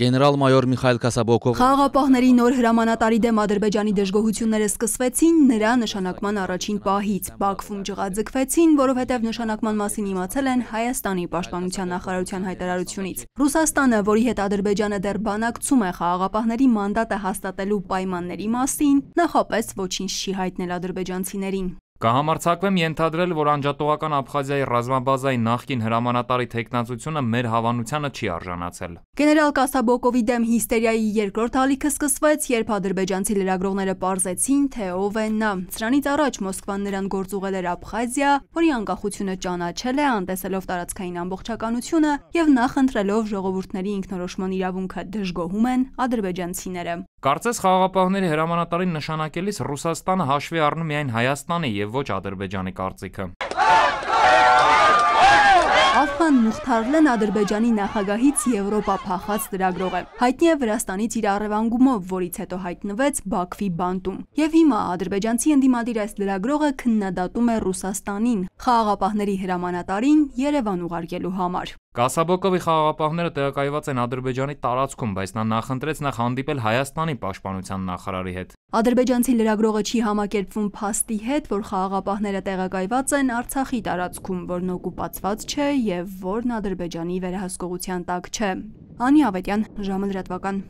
Գեներալ-մայոր Միխայել Կասաբոկով Խաղաղապահների նոր հրամանատարի դեմ Ադրբեջանի դժգոհությունները սկսվեցին նրա նշանակման առաջին պահից։ Բաքվում ջղաձգվեցին, որովհետև նշանակման մասին իմացել են Հայաստանի պաշտպանության նախարարության հայտարարությունից։ Ռուսաստանը, որի հետ Ադրբեջանը դեռ բանակցում է խաղաղապահների մանդատը հաստատելու պայմանների մասին, նախապես ոչինչ չի հայտնել ադրբեջանցիներին։ Կհամարձակվեմ ենթադրել, որ անջատողական Աբխազիայի ռազմաբազայի նախկին հրամանատարի թեկնածությունը մեր հավանությանը չի արժանացել։ Գեներալ Կասաբոկովի դեմ հիստերիայի երկրորդ ալիքը սկսվեց, երբ ադրբեջանցի լրագրողները պարզեցին, թե ով է նա։ Սրանից առաջ Մոսկվան նրան գործուղել էր Աբխազիա, որի անկախությունը ճանաչել է, անտեսելով տարածքային ամբողջականությունը և նախընտրելով ժողովուրդների ինքնորոշման իրավունքը դժգոհում են ադրբեջանցիները։ Կարծես խաղաղապահների հրամանատարին նշանակելիս Ռուսաստանը հաշվի առնում միայն Հայաստանի եւ ոչ Ադրբեջանի կարծիքը։ Աֆղան Մուխթարլեն Ադրբեջանի նախագահից Եվրոպա փախած ծրագրող է։ Հայտնի է Վրաստանից իր առևանգումով, որից հետո հայտնվեց Բաքվի բանտում։ Եվ հիմա ադրբեջանցի ընդդիմադիր այս ծրագրողը քննադատում է Ռուսաստանին, խաղաղապահների հրամանատարին Երևան ուղարկելու համար։ Կասաբոկովի խաղաղապահները տեղակայված են Ադրբեջանի տարածքում, բայց նա նախընտրեց նախ հանդիպել Հայաստանի պաշտպանության նախարարի հետ։ Ադրբեջանցի լրագրողը չի համակերպվում փաստի հետ, որ խաղաղապահները տեղակայված են Արցախի տարածքում, որն օկուպացված չէ եւ որն Ադրբեջանի վերահսկողության տակ չէ։ Անի Ավետյան, ժամը լրատվական։